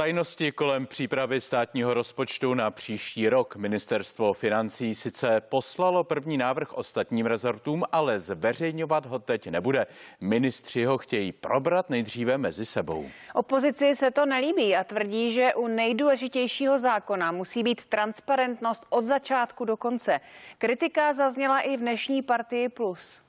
Tajnosti kolem přípravy státního rozpočtu na příští rok ministerstvo financí sice poslalo první návrh ostatním rezortům, ale zveřejňovat ho teď nebude. Ministři ho chtějí probrat nejdříve mezi sebou. Opozici se to nelíbí a tvrdí, že u nejdůležitějšího zákona musí být transparentnost od začátku do konce. Kritika zazněla i v dnešní partii Plus.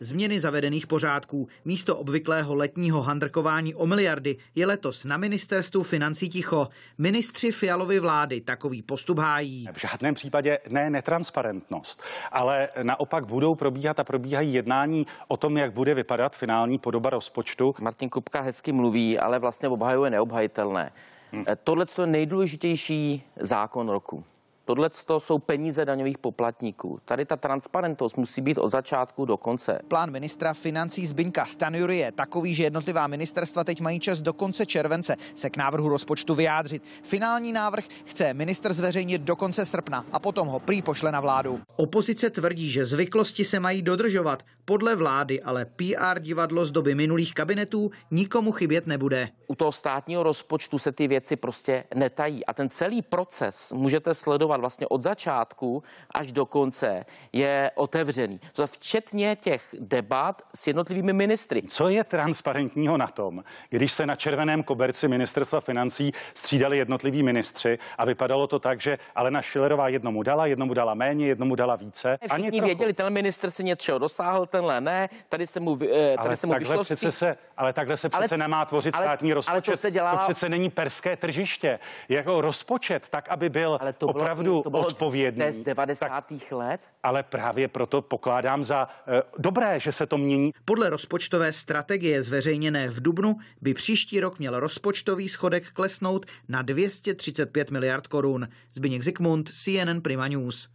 Změny zavedených pořádků místo obvyklého letního handrkování o miliardy je letos na ministerstvu financí ticho. Ministři Fialovy vlády takový postup hájí. V žádném případě ne netransparentnost, ale naopak budou probíhat a probíhají jednání o tom, jak bude vypadat finální podoba rozpočtu. Martin Kupka hezky mluví, ale vlastně obhajuje neobhajitelné. Hmm. Tohle je nejdůležitější zákon roku. Tohle jsou peníze daňových poplatníků. Tady ta transparentnost musí být od začátku do konce. Plán ministra financí Zbyňka Stanjury je takový, že jednotlivá ministerstva teď mají čas do konce července se k návrhu rozpočtu vyjádřit. Finální návrh chce minister zveřejnit do konce srpna a potom ho prý pošle na vládu. Opozice tvrdí, že zvyklosti se mají dodržovat. Podle vlády ale PR divadlo z doby minulých kabinetů nikomu chybět nebude. U toho státního rozpočtu se ty věci prostě netají. A ten celý proces můžete sledovat vlastně od začátku až do konce je otevřený. To včetně těch debat s jednotlivými ministry. Co je transparentního na tom, když se na červeném koberci ministerstva financí střídali jednotliví ministři a vypadalo to tak, že Alena Šilerová jednomu dala, jednomu dala méně, jednomu dala více. Všichni Ani věděli, ten minister si něčeho dosáhl, tenhle ne, tady se mu, eh, tady ale se mu vyšlo přece se, Ale takhle se přece ale, nemá tvořit ale, státní rozpočet. Ale to, se dělá... to přece není perské tržiště. Jako rozpočet, tak aby byl ale to opravdu to bylo odpovědný. z 90. Tak, let. Ale právě proto pokládám za eh, dobré, že se to mění. Podle rozpočtové strategie zveřejněné v Dubnu by příští rok měl rozpočtový schodek klesnout na 235 miliard korun. Zbyněk Zikmund, CNN Prima News.